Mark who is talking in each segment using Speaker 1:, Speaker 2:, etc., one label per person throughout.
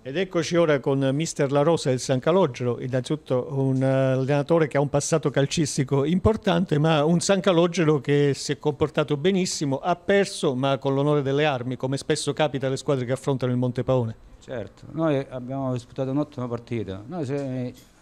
Speaker 1: Ed eccoci ora con Mister La Rosa del San Calogero, innanzitutto un eh, allenatore che ha un passato calcistico importante, ma un San Calogero che si è comportato benissimo, ha perso ma con l'onore delle armi, come spesso capita alle squadre che affrontano il Monte Paone. Certo, noi abbiamo disputato un'ottima partita,
Speaker 2: noi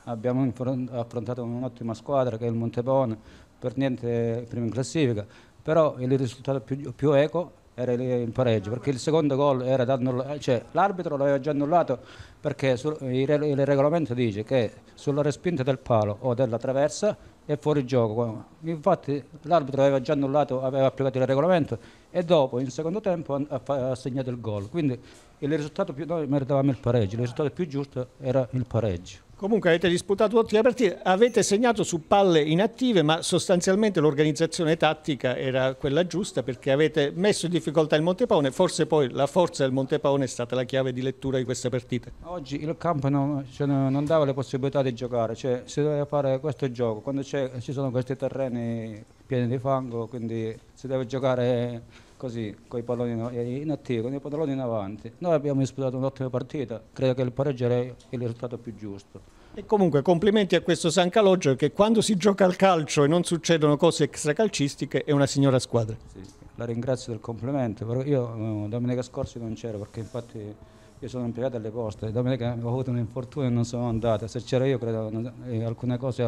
Speaker 2: abbiamo affrontato un'ottima squadra che è il Montepone, per niente prima in classifica, però il risultato più, più eco era il pareggio perché il secondo gol era da annullare eh, cioè l'arbitro l'aveva già annullato perché sul, il, il, regolamento dice che sulla respinta del palo o della traversa è fuori gioco infatti l'arbitro aveva già annullato aveva applicato il regolamento e dopo in secondo tempo ha, ha segnato il gol quindi il risultato più noi meritavamo il pareggio il risultato più giusto era il pareggio
Speaker 1: Comunque avete disputato l'ultima partita, avete segnato su palle inattive, ma sostanzialmente l'organizzazione tattica era quella giusta perché avete messo in difficoltà il Montepone, forse poi la forza del Montepone è stata la chiave di lettura di questa partita.
Speaker 2: Oggi il campo non, cioè, non dava le possibilità di giocare, cioè, si doveva fare questo gioco, quando ci sono questi terreni pieni di fango, quindi si deve giocare così, con i palloni in eh, attacco, con i palloni in avanti. Noi abbiamo disputato un'ottima partita, credo che il pareggio è il risultato più giusto.
Speaker 1: E comunque complimenti a questo San Calogero che quando si gioca al calcio e non succedono cose extracalcistiche è una signora squadra.
Speaker 2: Sì, la ringrazio del complimento, io eh, domenica scorsa non c'ero perché infatti io sono impiegato alle poste, domenica ho avuto un infortunio e non sono andata, se c'ero io credo che eh, alcune cose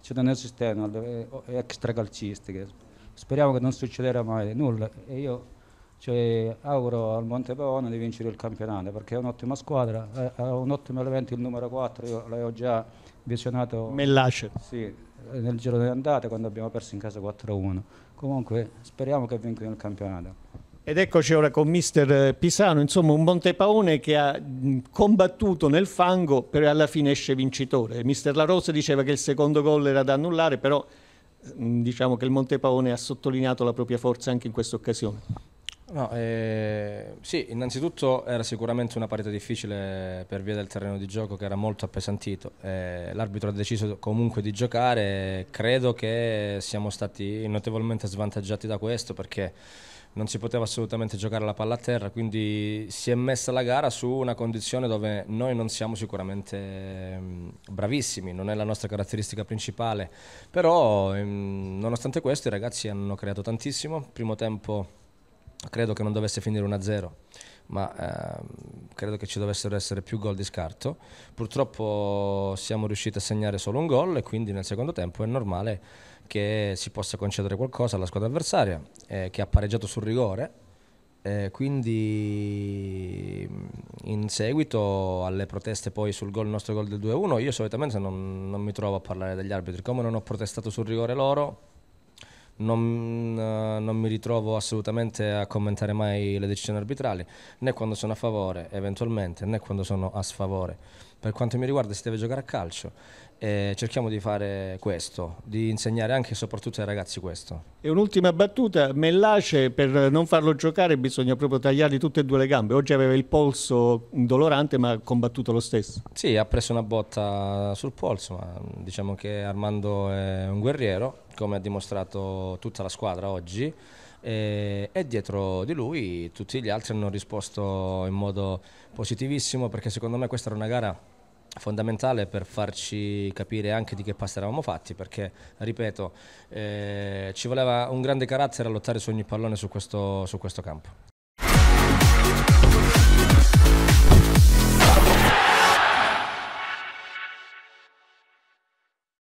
Speaker 2: ci c'erano esistevano extracalcistiche speriamo che non succederà mai nulla e io cioè, auguro al Monte Paone di vincere il campionato perché è un'ottima squadra, ha un ottimo elemento il numero 4, io l'avevo già visionato Mellace. Sì, nel giro delle andate quando abbiamo perso in casa 4-1. Comunque speriamo che vincano il campionato.
Speaker 1: Ed eccoci ora con mister Pisano, insomma un Montepaone che ha combattuto nel fango per alla fine esce vincitore. Mister La Rosa diceva che il secondo gol era da annullare, però diciamo che il Monte Montepaone ha sottolineato la propria forza anche in questa occasione.
Speaker 3: No, eh,
Speaker 1: sì, innanzitutto era sicuramente una
Speaker 3: partita difficile per via del terreno di gioco che era molto appesantito. Eh, l'arbitro ha deciso comunque di giocare, credo che siamo stati notevolmente svantaggiati da questo perché non si poteva assolutamente giocare la palla a terra, quindi si è messa la gara su una condizione dove noi non siamo sicuramente mm, bravissimi, non è la nostra caratteristica principale, però mm, nonostante questo i ragazzi hanno creato tantissimo, primo tempo credo che non dovesse finire 1-0 ma ehm, credo che ci dovessero essere più gol di scarto. Purtroppo siamo riusciti a segnare solo un gol e quindi nel secondo tempo è normale che si possa concedere qualcosa alla squadra avversaria eh, che ha pareggiato sul rigore. Eh, quindi mm, in seguito alle proteste poi sul gol, nostro gol del 2-1, io solitamente non, non mi trovo a parlare degli arbitri, come non ho protestato sul rigore loro, non, eh, non, mi ritrovo assolutamente a commentare mai le decisioni arbitrali, né quando sono a favore eventualmente, né quando sono a sfavore. Per quanto mi riguarda si deve giocare a calcio e cerchiamo di fare questo, di insegnare anche e soprattutto ai ragazzi questo.
Speaker 1: E un'ultima battuta, Mellace per non farlo giocare bisogna proprio tagliargli tutte e due le gambe, oggi aveva il polso dolorante ma ha combattuto lo stesso.
Speaker 3: Sì, ha preso una botta sul polso, ma diciamo che Armando è un guerriero come ha dimostrato tutta la squadra oggi, e, eh, e, dietro di lui tutti gli altri hanno risposto in modo positivissimo perché secondo me questa era una gara fondamentale per farci capire anche di che pasta eravamo fatti perché ripeto eh, ci voleva un grande carattere a lottare su ogni pallone su questo, su questo campo.